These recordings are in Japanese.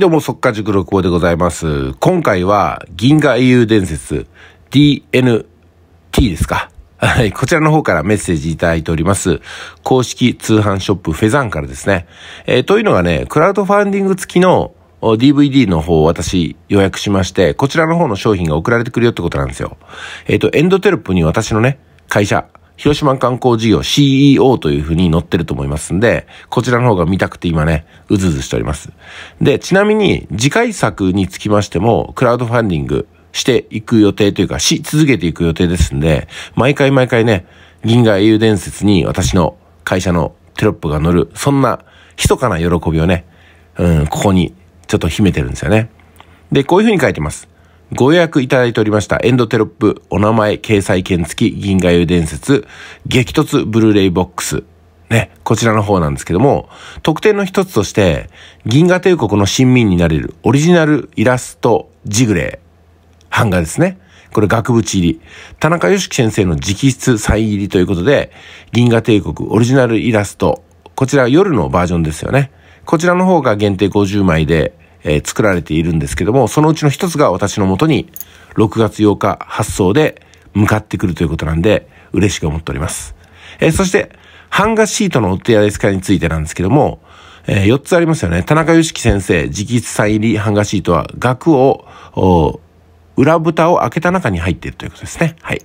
どうも、速稼塾六号でございます。今回は、銀河英雄伝説 DNT ですか。はい、こちらの方からメッセージいただいております。公式通販ショップフェザンからですね。えー、というのがね、クラウドファンディング付きの DVD の方を私予約しまして、こちらの方の商品が送られてくるよってことなんですよ。えっ、ー、と、エンドテロップに私のね、会社、広島観光事業 CEO というふうに載ってると思いますんで、こちらの方が見たくて今ね、うずうずしております。で、ちなみに次回作につきましても、クラウドファンディングしていく予定というか、し続けていく予定ですんで、毎回毎回ね、銀河英雄伝説に私の会社のテロップが載る、そんな密かな喜びをね、うん、ここにちょっと秘めてるんですよね。で、こういうふうに書いてます。ご予約いただいておりましたエンドテロップ、お名前、掲載券付き、銀河湯伝説、激突ブルーレイボックス、ね、こちらの方なんですけども、特典の一つとして、銀河帝国の新民になれるオリジナルイラストジグレー、版画ですね。これ額縁入り。田中良樹先生の直筆サイン入りということで、銀河帝国オリジナルイラスト、こちら夜のバージョンですよね。こちらの方が限定50枚で、えー、作られているんですけども、そのうちの一つが私のもとに6月8日発送で向かってくるということなんで、嬉しく思っております。えー、そして、ハガーシートのお手洗い使いについてなんですけども、えー、4つありますよね。田中良樹先生、直筆サイン入りハガーシートは、額を、裏蓋を開けた中に入っているということですね。はい。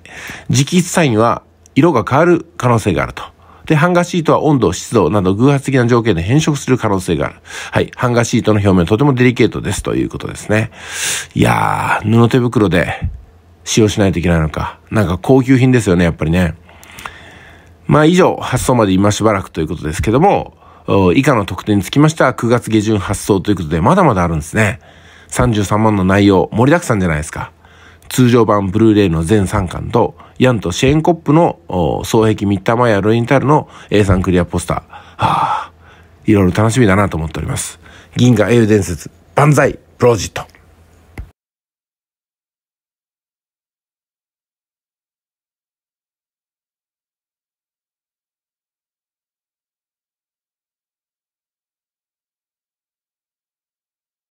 直筆サインは、色が変わる可能性があると。で、ハンガーシートは温度、湿度など偶発的な条件で変色する可能性がある。はい。ハンガーシートの表面とてもデリケートですということですね。いやー、布手袋で使用しないといけないのか。なんか高級品ですよね、やっぱりね。まあ以上、発送まで今しばらくということですけども、以下の特典につきましては9月下旬発送ということで、まだまだあるんですね。33万の内容、盛りだくさんじゃないですか。通常版ブルーレイの全3巻と、ヤンとシェーンコップの、双壁三玉やロインタルの A3 クリアポスター。はあ、いろいろ楽しみだなと思っております。銀河英雄伝説、万歳、プロジット。